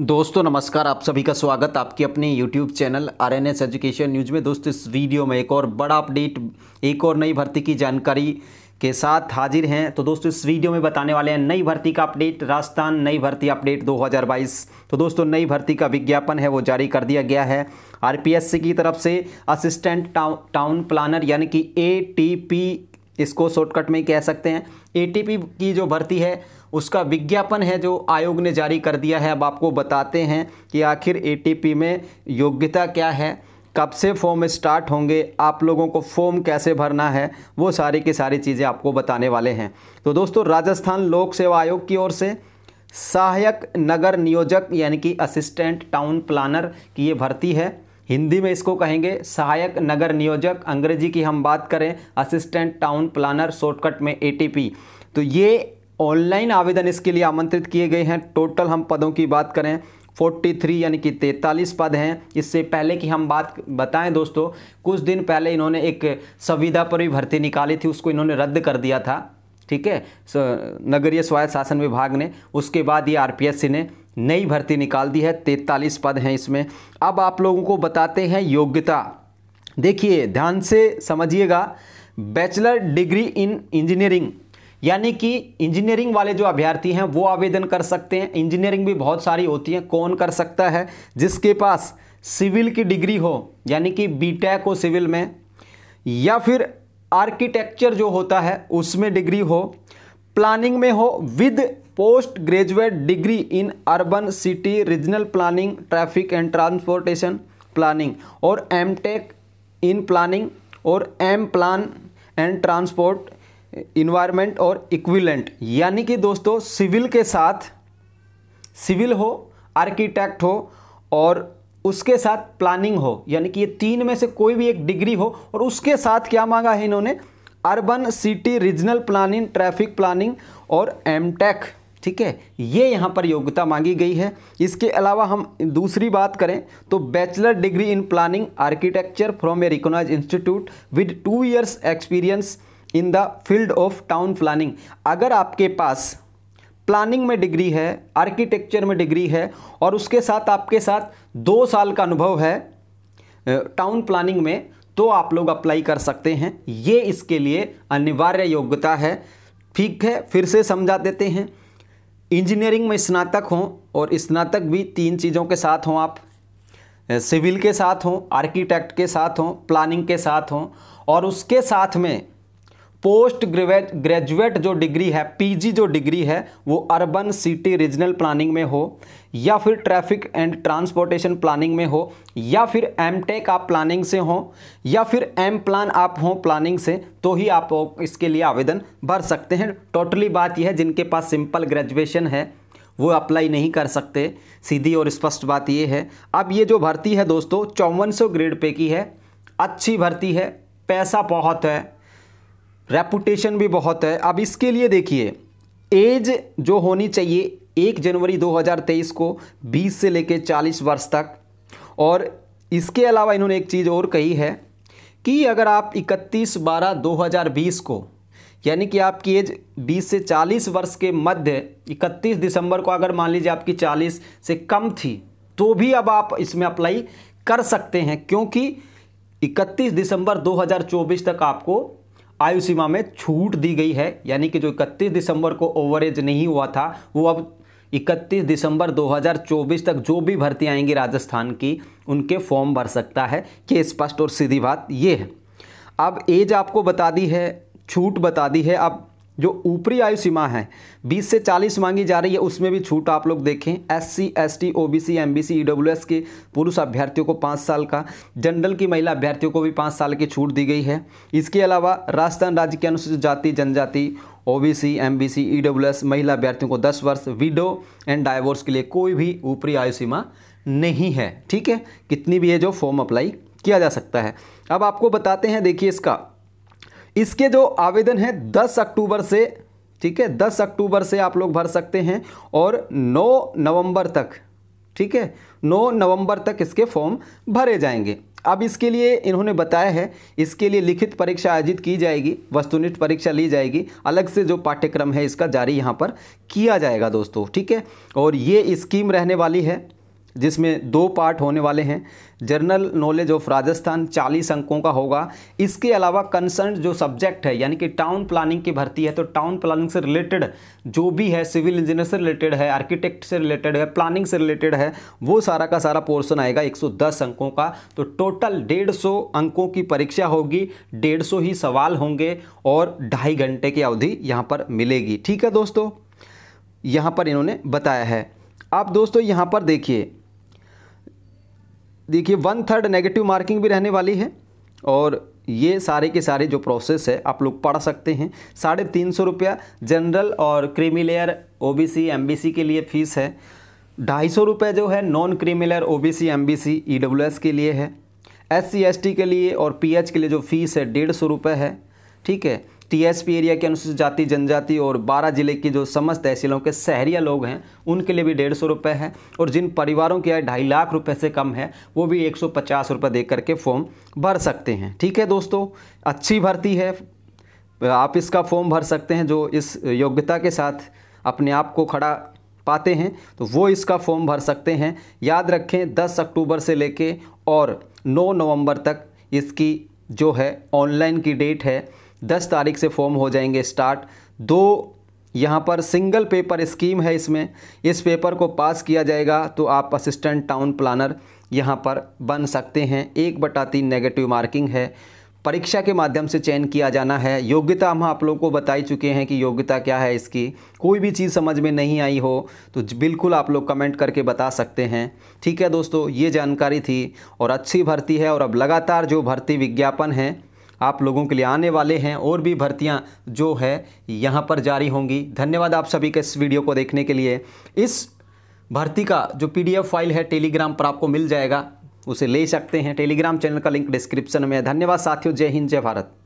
दोस्तों नमस्कार आप सभी का स्वागत आपके अपने YouTube channel R N S education news में दोस्तों इस वीडियो में एक और बड़ा अपडेट एक और नई भर्ती की जानकारी के साथ हाजिर हैं तो दोस्तों इस वीडियो में बताने वाले हैं नई भर्ती का अपडेट राजस्थान नई भर्ती अपडेट 2022 तो दोस्तों नई भर्ती का विज्ञापन है वो जारी कर दिया गया है आर की तरफ से असिस्टेंट टाउ, टाउन प्लानर यानी कि ए इसको शॉर्टकट में कह सकते हैं ए की जो भर्ती है उसका विज्ञापन है जो आयोग ने जारी कर दिया है अब आपको बताते हैं कि आखिर एटीपी में योग्यता क्या है कब से फॉर्म स्टार्ट होंगे आप लोगों को फॉर्म कैसे भरना है वो सारी की सारी चीज़ें आपको बताने वाले हैं तो दोस्तों राजस्थान लोक सेवा आयोग की ओर से सहायक नगर नियोजक यानी कि असिस्टेंट टाउन प्लानर की ये भर्ती है हिंदी में इसको कहेंगे सहायक नगर नियोजक अंग्रेजी की हम बात करें असिस्टेंट टाउन प्लानर शॉर्टकट में एटीपी तो ये ऑनलाइन आवेदन इसके लिए आमंत्रित किए गए हैं टोटल हम पदों की बात करें 43 यानी कि 43 पद हैं इससे पहले कि हम बात बताएं दोस्तों कुछ दिन पहले इन्होंने एक संविदा पर भी भर्ती निकाली थी उसको इन्होंने रद्द कर दिया था ठीक है नगरीय स्वायत्त शासन विभाग ने उसके बाद ये आरपीएससी ने नई भर्ती निकाल दी है तैतालीस पद हैं इसमें अब आप लोगों को बताते हैं योग्यता देखिए ध्यान से समझिएगा बैचलर डिग्री इन इंजीनियरिंग यानी कि इंजीनियरिंग वाले जो अभ्यर्थी हैं वो आवेदन कर सकते हैं इंजीनियरिंग भी बहुत सारी होती है कौन कर सकता है जिसके पास सिविल की डिग्री हो यानी कि बीटेक हो सिविल में या फिर आर्किटेक्चर जो होता है उसमें डिग्री हो प्लानिंग में हो with post graduate degree in urban city regional planning traffic and transportation planning और एम टेक इन प्लानिंग और M plan and transport environment और इक्विलेंट यानी कि दोस्तों सिविल के साथ सिविल हो आर्किटेक्ट हो और उसके साथ प्लानिंग हो यानी कि ये तीन में से कोई भी एक डिग्री हो और उसके साथ क्या मांगा है इन्होंने urban city regional planning traffic planning और एम ठीक है ये यहाँ पर योग्यता मांगी गई है इसके अलावा हम दूसरी बात करें तो bachelor degree in planning architecture from a recognise institute with two years experience in the field of town planning अगर आपके पास प्लानिंग में डिग्री है आर्किटेक्चर में डिग्री है और उसके साथ आपके साथ दो साल का अनुभव है टाउन प्लानिंग में तो आप लोग अप्लाई कर सकते हैं ये इसके लिए अनिवार्य योग्यता है ठीक है फिर से समझा देते हैं इंजीनियरिंग में स्नातक हों और स्नातक भी तीन चीज़ों के साथ हों आप सिविल के साथ हों आर्किटेक्ट के साथ हों प्लानिंग के साथ हों और उसके साथ में पोस्ट ग्रेजुएट जो डिग्री है पीजी जो डिग्री है वो अर्बन सिटी रीजनल प्लानिंग में हो या फिर ट्रैफिक एंड ट्रांसपोर्टेशन प्लानिंग में हो या फिर एम टेक आप प्लानिंग से हों या फिर एम प्लान आप हों प्लानिंग से तो ही आप इसके लिए आवेदन भर सकते हैं टोटली बात यह है जिनके पास सिंपल ग्रेजुएशन है वो अप्लाई नहीं कर सकते सीधी और स्पष्ट बात ये है अब ये जो भर्ती है दोस्तों चौवन ग्रेड पे की है अच्छी भर्ती है पैसा बहुत है रेपुटेशन भी बहुत है अब इसके लिए देखिए एज जो होनी चाहिए एक जनवरी 2023 को 20 से लेकर 40 वर्ष तक और इसके अलावा इन्होंने एक चीज़ और कही है कि अगर आप 31 बारह 2020 को यानी कि आपकी एज 20 से 40 वर्ष के मध्य 31 दिसंबर को अगर मान लीजिए आपकी 40 से कम थी तो भी अब आप इसमें अप्लाई कर सकते हैं क्योंकि 31 दिसंबर 2024 तक आपको आयु सीमा में छूट दी गई है यानी कि जो इकतीस दिसंबर को ओवरेज नहीं हुआ था वो अब 31 दिसंबर 2024 तक जो भी भर्ती आएंगी राजस्थान की उनके फॉर्म भर सकता है कि स्पष्ट और सीधी बात ये है अब एज आपको बता दी है छूट बता दी है अब जो ऊपरी आयु सीमा है 20 से 40 मांगी जा रही है उसमें भी छूट आप लोग देखें S C S T O B C M B C E W S के पुरुष अभ्यर्थियों को पाँच साल का जनरल की महिला अभ्यर्थियों को भी पाँच साल की छूट दी गई है इसके अलावा राजस्थान राज्य के अनुसूचित जाति जनजाति O B C M B C E W S महिला अभ्यर्थियों को दस वर्ष विडो एंड डाइवोर्स के लिए कोई भी ऊपरी आयु सीमा नहीं है ठीक है कितनी भी है जो फॉर्म अप्लाई किया जा सकता है अब आपको बताते हैं देखिए इसका इसके जो आवेदन है 10 अक्टूबर से ठीक है 10 अक्टूबर से आप लोग भर सकते हैं और 9 नवंबर तक ठीक है 9 नवंबर तक इसके फॉर्म भरे जाएंगे अब इसके लिए इन्होंने बताया है इसके लिए लिखित परीक्षा आयोजित की जाएगी वस्तुनिष्ठ परीक्षा ली जाएगी अलग से जो पाठ्यक्रम है इसका जारी यहाँ पर किया जाएगा दोस्तों ठीक है और ये स्कीम रहने वाली है जिसमें दो पार्ट होने वाले हैं जर्नल नॉलेज ऑफ राजस्थान 40 अंकों का होगा इसके अलावा कंसर्न जो सब्जेक्ट है यानी कि टाउन प्लानिंग की भर्ती है तो टाउन प्लानिंग से रिलेटेड जो भी है सिविल इंजीनियर से रिलेटेड है आर्किटेक्ट से रिलेटेड है प्लानिंग से रिलेटेड है वो सारा का सारा पोर्सन आएगा एक अंकों का तो टोटल डेढ़ अंकों की परीक्षा होगी डेढ़ ही सवाल होंगे और ढाई घंटे की अवधि यहाँ पर मिलेगी ठीक है दोस्तों यहाँ पर इन्होंने बताया है आप दोस्तों यहाँ पर देखिए देखिए वन थर्ड नेगेटिव मार्किंग भी रहने वाली है और ये सारे के सारे जो प्रोसेस है आप लोग पढ़ सकते हैं साढ़े तीन सौ रुपया जनरल और क्रीमिलेयर ओबीसी एमबीसी के लिए फ़ीस है ढाई सौ रुपये जो है non creamy layer OBC MBC EWS के लिए है एस सी के लिए और पीएच के लिए जो फ़ीस है डेढ़ सौ रुपये है ठीक है टीएसपी एरिया के अनुसूचित जाति जनजाति और बारह जिले की जो समस्त तहसीलों के शहरिया लोग हैं उनके लिए भी डेढ़ सौ रुपये है और जिन परिवारों की आय ढाई लाख रुपए से कम है वो भी एक सौ पचास रुपये दे करके फॉर्म भर सकते हैं ठीक है दोस्तों अच्छी भर्ती है आप इसका फॉर्म भर सकते हैं जो इस योग्यता के साथ अपने आप को खड़ा पाते हैं तो वो इसका फॉर्म भर सकते हैं याद रखें 10 अक्टूबर से लेके और 9 नवंबर तक इसकी जो है ऑनलाइन की डेट है दस तारीख से फॉर्म हो जाएंगे स्टार्ट दो यहाँ पर सिंगल पेपर स्कीम है इसमें इस पेपर को पास किया जाएगा तो आप असिस्टेंट टाउन प्लानर यहाँ पर बन सकते हैं एक बटा तीन नेगेटिव मार्किंग है परीक्षा के माध्यम से चयन किया जाना है योग्यता हम आप लोगों को बता ही चुके हैं कि योग्यता क्या है इसकी कोई भी चीज़ समझ में नहीं आई हो तो बिल्कुल आप लोग कमेंट करके बता सकते हैं ठीक है दोस्तों ये जानकारी थी और अच्छी भर्ती है और अब लगातार जो भर्ती विज्ञापन हैं आप लोगों के लिए आने वाले हैं और भी भर्तियां जो है यहाँ पर जारी होंगी धन्यवाद आप सभी के इस वीडियो को देखने के लिए इस भर्ती का जो पीडीएफ फाइल है टेलीग्राम पर आपको मिल जाएगा उसे ले सकते हैं टेलीग्राम चैनल का लिंक डिस्क्रिप्शन में है धन्यवाद साथियों जय हिंद जय भारत